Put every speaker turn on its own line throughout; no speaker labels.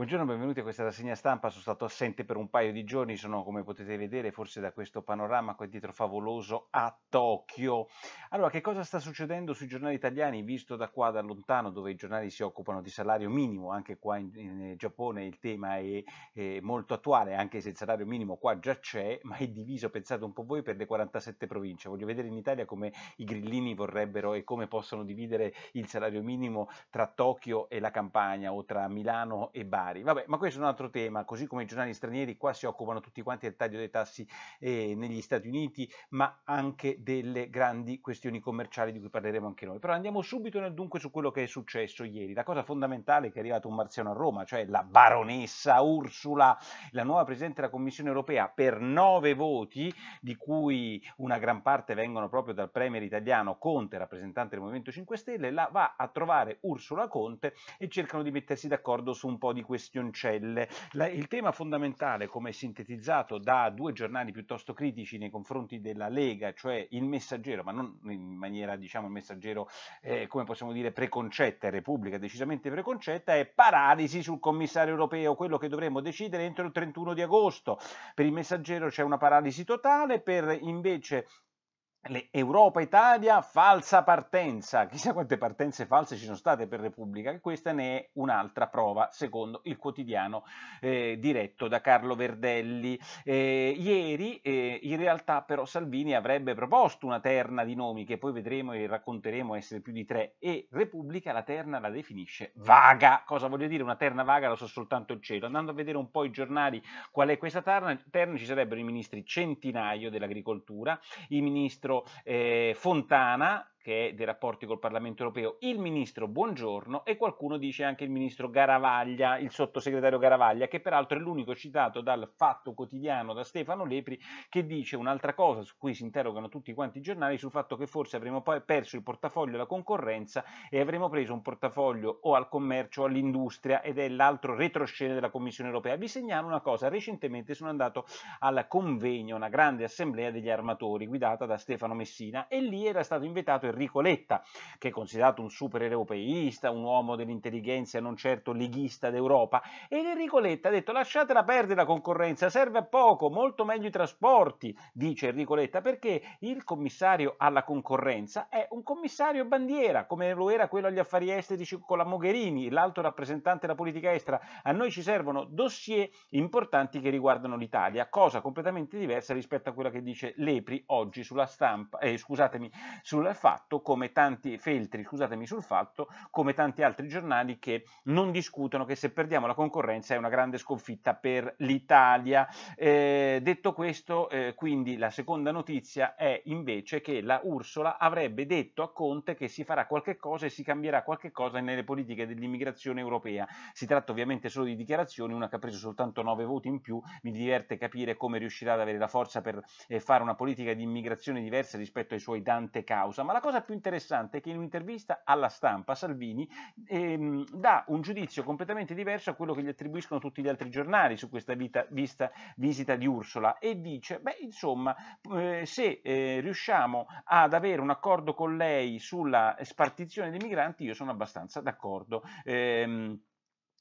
Buongiorno, benvenuti a questa rassegna stampa, sono stato assente per un paio di giorni, sono come potete vedere forse da questo panorama qua dietro favoloso a Tokyo. Allora, che cosa sta succedendo sui giornali italiani visto da qua da lontano dove i giornali si occupano di salario minimo, anche qua in, in Giappone il tema è, è, molto attuale, anche se il salario minimo qua già c'è, ma è diviso, pensate un po' voi, per le 47 province. Voglio vedere in Italia come i grillini vorrebbero e come possono dividere il salario minimo tra Tokyo e la campagna o tra Milano e Bari militari. Vabbè, ma questo è un altro tema, così come i giornali stranieri qua si occupano tutti quanti del taglio dei tassi eh, negli Stati Uniti, ma anche delle grandi questioni commerciali di cui parleremo anche noi. Però andiamo subito nel dunque su quello che è successo ieri. La cosa fondamentale è che è arrivato un marziano a Roma, cioè la baronessa Ursula, la nuova Presidente della Commissione europea, per nove voti, di cui una gran parte vengono proprio dal Premier italiano Conte, rappresentante del Movimento 5 Stelle, la va a trovare Ursula Conte e cercano di mettersi d'accordo su un po' di questioni questioncelle. La, il tema fondamentale, come sintetizzato da due giornali piuttosto critici nei confronti della Lega, cioè il messaggero, ma non in maniera, diciamo, il messaggero, eh, come possiamo dire, preconcetta, e Repubblica decisamente preconcetta, è paralisi sul commissario europeo, quello che dovremmo decidere entro il 31 di agosto. Per il messaggero c'è una paralisi totale, per invece Europa Italia falsa partenza. Chissà quante partenze false ci sono state per Repubblica, che questa ne è un'altra prova, secondo il quotidiano eh, diretto da Carlo Verdelli. Eh, ieri eh, in realtà però Salvini avrebbe proposto una terna di nomi che poi vedremo e racconteremo essere più di tre e Repubblica la terna la definisce vaga. Cosa voglio dire una terna vaga? Lo so soltanto il cielo. Andando a vedere un po' i giornali qual è questa terna, terna ci sarebbero i ministri Centinaio dell'agricoltura, i ministri nostro eh, Fontana che è dei rapporti col Parlamento europeo, il ministro Buongiorno e qualcuno dice anche il ministro Garavaglia, il sottosegretario Garavaglia, che peraltro è l'unico citato dal Fatto Quotidiano da Stefano Lepri, che dice un'altra cosa su cui si interrogano tutti quanti i giornali, sul fatto che forse avremo poi perso il portafoglio alla concorrenza e avremo preso un portafoglio o al commercio o all'industria ed è l'altro retroscena della Commissione europea. Vi segnalo una cosa, recentemente sono andato al convegno, una grande assemblea degli armatori guidata da Stefano Messina e lì era stato invitato Enrico Letta, che è considerato un super europeista, un uomo dell'intelligenza e non certo leghista d'Europa, ed Enrico Letta ha detto lasciatela perdere la concorrenza, serve a poco, molto meglio i trasporti, dice Enrico Letta, perché il commissario alla concorrenza è un commissario bandiera, come lo era quello agli affari esteri con la Mogherini, l'alto rappresentante della politica estera. A noi ci servono dossier importanti che riguardano l'Italia, cosa completamente diversa rispetto a quella che dice Lepri oggi sulla stampa, eh, scusatemi, sul fatto fatto, come tanti feltri, scusatemi sul fatto, come tanti altri giornali che non discutono che se perdiamo la concorrenza è una grande sconfitta per l'Italia. Eh, detto questo, eh, quindi la seconda notizia è invece che la Ursula avrebbe detto a Conte che si farà qualche cosa e si cambierà qualche cosa nelle politiche dell'immigrazione europea. Si tratta ovviamente solo di dichiarazioni, una che ha preso soltanto 9 voti in più, mi diverte capire come riuscirà ad avere la forza per eh, fare una politica di immigrazione diversa rispetto ai suoi Dante causa, ma la cosa cosa più interessante è che in un'intervista alla stampa Salvini ehm, dà un giudizio completamente diverso a quello che gli attribuiscono tutti gli altri giornali su questa vita, vista, visita di Ursula e dice, beh insomma, eh, se eh, riusciamo ad avere un accordo con lei sulla spartizione dei migranti, io sono abbastanza d'accordo. Eh,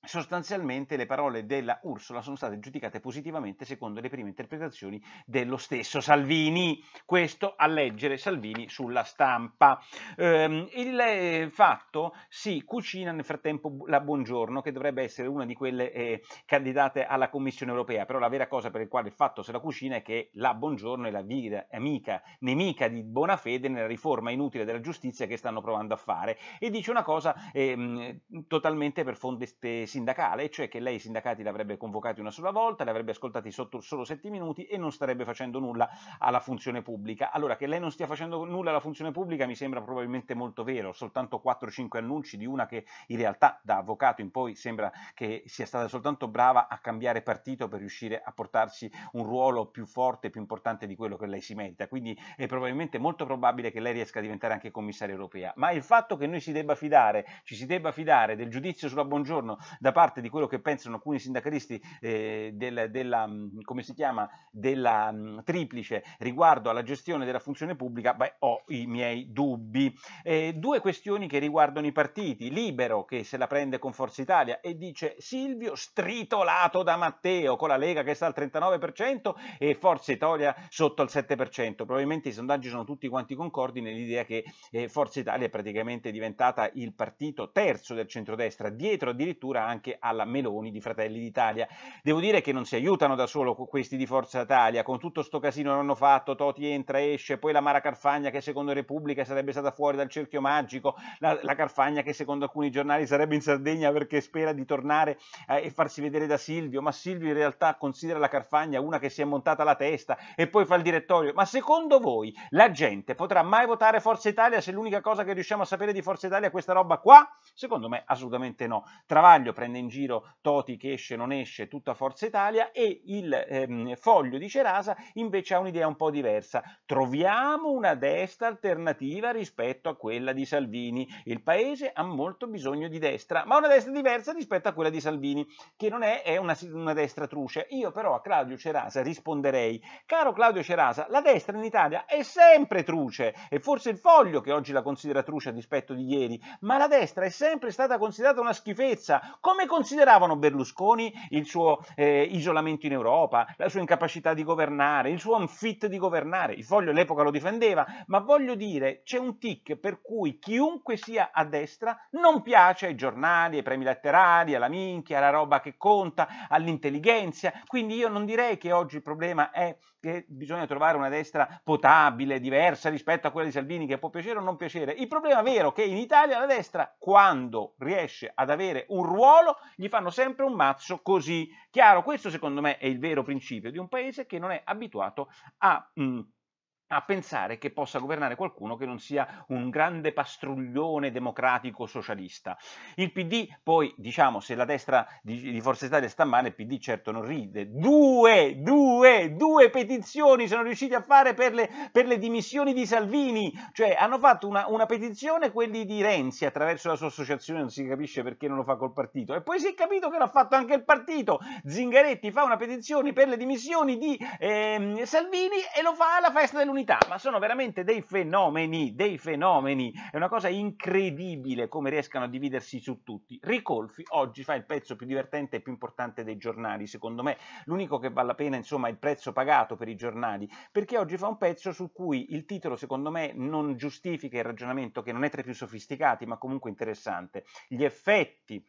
sostanzialmente le parole della Ursula sono state giudicate positivamente secondo le prime interpretazioni dello stesso Salvini. Questo a leggere Salvini sulla stampa. Ehm, eh, il fatto si cucina nel frattempo la Buongiorno, che dovrebbe essere una di quelle eh, candidate alla Commissione europea, però la vera cosa per la quale il fatto se la cucina è che la Buongiorno è la vera amica, nemica di buona fede nella riforma inutile della giustizia che stanno provando a fare e dice una cosa eh, totalmente per fonde stesse sindacale, cioè che lei i sindacati l'avrebbe convocati una sola volta, li avrebbe ascoltati sotto solo sette minuti e non starebbe facendo nulla alla funzione pubblica. Allora, che lei non stia facendo nulla alla funzione pubblica mi sembra probabilmente molto vero, soltanto 4-5 annunci di una che in realtà da avvocato in poi sembra che sia stata soltanto brava a cambiare partito per riuscire a portarsi un ruolo più forte, più importante di quello che lei si merita. Quindi è probabilmente molto probabile che lei riesca a diventare anche commissaria europea. Ma il fatto che noi si debba fidare, ci si debba fidare del giudizio sulla buongiorno da parte di quello che pensano alcuni sindacalisti eh, del, della, mm, come si chiama, della mh, mm, triplice riguardo alla gestione della funzione pubblica, beh, ho i miei dubbi. Eh, due questioni che riguardano i partiti. Libero che se la prende con Forza Italia e dice Silvio stritolato da Matteo con la Lega che sta al 39% e Forza Italia sotto al 7%. Probabilmente i sondaggi sono tutti quanti concordi nell'idea che eh, Forza Italia è praticamente diventata il partito terzo del centrodestra, dietro addirittura anche alla Meloni di Fratelli d'Italia. Devo dire che non si aiutano da solo questi di Forza Italia, con tutto sto casino che hanno fatto, Toti entra, esce, poi la Mara Carfagna che secondo Repubblica sarebbe stata fuori dal cerchio magico, la, la Carfagna che secondo alcuni giornali sarebbe in Sardegna perché spera di tornare eh, e farsi vedere da Silvio, ma Silvio in realtà considera la Carfagna una che si è montata la testa e poi fa il direttorio. Ma secondo voi la gente potrà mai votare Forza Italia se l'unica cosa che riusciamo a sapere di Forza Italia è questa roba qua? Secondo me assolutamente no. Travaglio prende in giro Toti che esce, non esce, tutta Forza Italia e il ehm, foglio di Cerasa invece ha un'idea un po' diversa. Troviamo una destra alternativa rispetto a quella di Salvini. Il paese ha molto bisogno di destra, ma una destra diversa rispetto a quella di Salvini, che non è, è una, una destra truce. Io però a Claudio Cerasa risponderei, caro Claudio Cerasa, la destra in Italia è sempre truce e forse il foglio che oggi la considera truce a dispetto di ieri, ma la destra è sempre stata considerata una schifezza come consideravano Berlusconi il suo eh, isolamento in Europa, la sua incapacità di governare, il suo unfit di governare. Il foglio all'epoca lo difendeva, ma voglio dire, c'è un tic per cui chiunque sia a destra non piace ai giornali, ai premi letterari, alla minchia, alla roba che conta, all'intelligenza. Quindi io non direi che oggi il problema è che bisogna trovare una destra potabile, diversa rispetto a quella di Salvini che può piacere o non piacere. Il problema vero è che in Italia la destra quando riesce ad avere un ruolo ruolo, gli fanno sempre un mazzo così. Chiaro, questo secondo me è il vero principio di un paese che non è abituato a... Mh, mm, a pensare che possa governare qualcuno che non sia un grande pastruglione democratico socialista. Il PD poi, diciamo, se la destra di, di Forza Italia sta male, il PD certo non ride. Due, due, due petizioni sono riusciti a fare per le, per le dimissioni di Salvini, cioè hanno fatto una, una, petizione quelli di Renzi attraverso la sua associazione, non si capisce perché non lo fa col partito, e poi si è capito che l'ha fatto anche il partito. Zingaretti fa una petizione per le dimissioni di eh, Salvini e lo fa alla festa dell'università opportunità, ma sono veramente dei fenomeni, dei fenomeni. È una cosa incredibile come riescano a dividersi su tutti. Ricolfi oggi fa il pezzo più divertente e più importante dei giornali, secondo me. L'unico che vale la pena, insomma, è il prezzo pagato per i giornali, perché oggi fa un pezzo su cui il titolo, secondo me, non giustifica il ragionamento che non è tra i più sofisticati, ma comunque interessante. Gli effetti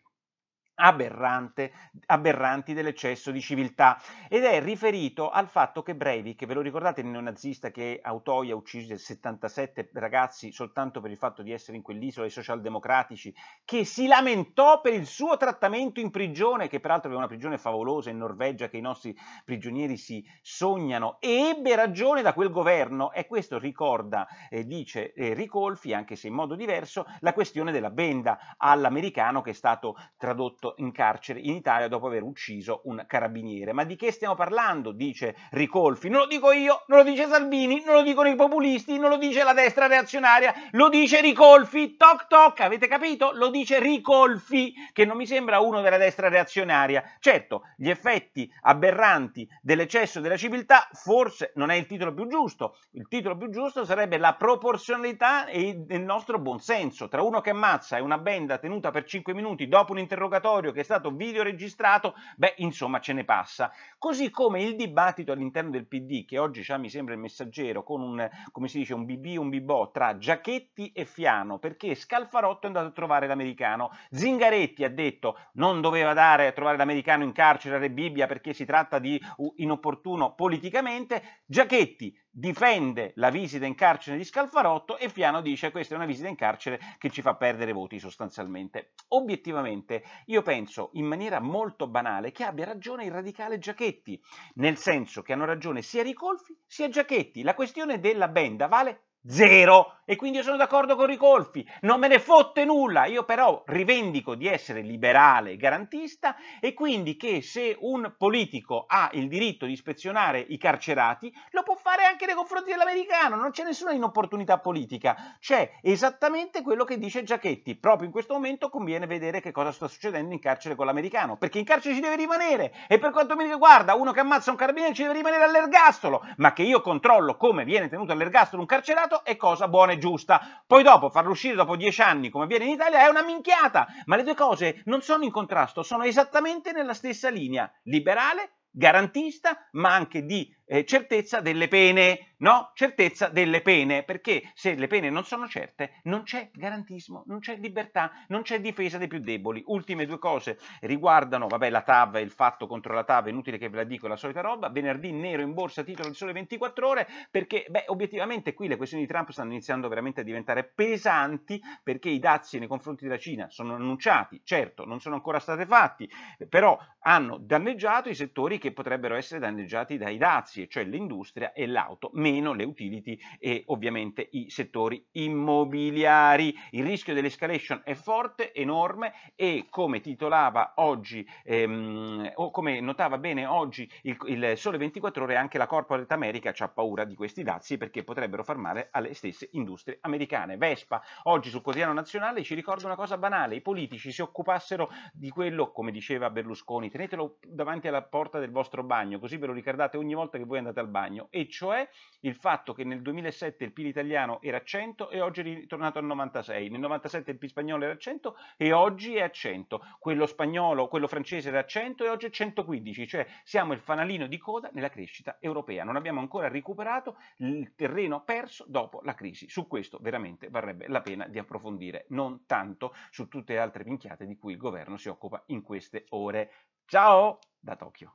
aberranti dell'eccesso di civiltà ed è riferito al fatto che Breivik, ve lo ricordate il neonazista che Autoia uccise 77 ragazzi soltanto per il fatto di essere in quell'isola i socialdemocratici, che si lamentò per il suo trattamento in prigione, che peraltro aveva una prigione favolosa in Norvegia che i nostri prigionieri si sognano, e ebbe ragione da quel governo e questo ricorda, eh, dice eh, Ricolfi, anche se in modo diverso, la questione della benda all'americano che è stato tradotto in carcere in Italia dopo aver ucciso un carabiniere. Ma di che stiamo parlando? dice Ricolfi. Non lo dico io, non lo dice Salvini, non lo dicono i populisti, non lo dice la destra reazionaria, lo dice Ricolfi. Toc toc, avete capito? Lo dice Ricolfi, che non mi sembra uno della destra reazionaria. Certo, gli effetti aberranti dell'eccesso della civiltà forse non è il titolo più giusto. Il titolo più giusto sarebbe la proporzionalità e il nostro buonsenso. Tra uno che ammazza e una benda tenuta per 5 minuti dopo un interrogatorio territorio che è stato videoregistrato, beh, insomma, ce ne passa. Così come il dibattito all'interno del PD, che oggi già mi sembra, il messaggero, con un, come si dice, un BB, un bibò, tra Giachetti e Fiano, perché Scalfarotto è andato a trovare l'americano. Zingaretti ha detto non doveva dare a trovare l'americano in carcere a Rebibbia perché si tratta di uh, inopportuno politicamente. Giachetti difende la visita in carcere di Scalfarotto e Fiano dice questa è una visita in carcere che ci fa perdere voti sostanzialmente. Obiettivamente io penso in maniera molto banale che abbia ragione il radicale Giachetti, nel senso che hanno ragione sia Ricolfi sia Giachetti. La questione della benda vale zero e quindi io sono d'accordo con Ricolfi, non me ne fotte nulla, io però rivendico di essere liberale garantista e quindi che se un politico ha il diritto di ispezionare i carcerati, lo può fare anche nei confronti dell'americano, non c'è nessuna inopportunità politica, c'è esattamente quello che dice Giachetti, proprio in questo momento conviene vedere che cosa sta succedendo in carcere con l'americano, perché in carcere ci deve rimanere e per quanto mi riguarda uno che ammazza un carabiniere ci deve rimanere all'ergastolo, ma che io controllo come viene tenuto all'ergastolo un carcerato è cosa buona e giusta, poi dopo farlo uscire dopo dieci anni come avviene in Italia è una minchiata, ma le due cose non sono in contrasto, sono esattamente nella stessa linea, liberale, garantista, ma anche di eh, certezza delle pene, no? Certezza delle pene, perché se le pene non sono certe non c'è garantismo, non c'è libertà, non c'è difesa dei più deboli. Ultime due cose riguardano, vabbè, la TAV e il fatto contro la TAV, inutile che ve la dico, è la solita roba, venerdì nero in borsa, titolo di sole 24 ore, perché, beh, obiettivamente qui le questioni di Trump stanno iniziando veramente a diventare pesanti, perché i dazi nei confronti della Cina sono annunciati, certo, non sono ancora stati fatti, però hanno danneggiato i settori che potrebbero essere danneggiati dai dazi servizi, cioè l'industria e l'auto, meno le utility e ovviamente i settori immobiliari. Il rischio dell'escalation è forte, enorme e come titolava oggi, ehm, o come notava bene oggi il, il Sole 24 ore, anche la Corporate America ha paura di questi dazi perché potrebbero far male alle stesse industrie americane. Vespa oggi sul quotidiano nazionale ci ricorda una cosa banale, i politici si occupassero di quello, come diceva Berlusconi, tenetelo davanti alla porta del vostro bagno, così ve lo ricordate ogni volta che voi andate al bagno, e cioè il fatto che nel 2007 il PIL italiano era a 100 e oggi è ritornato al 96, nel 97 il PIL spagnolo era a 100 e oggi è a 100, quello spagnolo, quello francese era a 100 e oggi è 115, cioè siamo il fanalino di coda nella crescita europea, non abbiamo ancora recuperato il terreno perso dopo la crisi, su questo veramente varrebbe la pena di approfondire, non tanto su tutte le altre minchiate di cui il governo si occupa in queste ore. Ciao da Tokyo!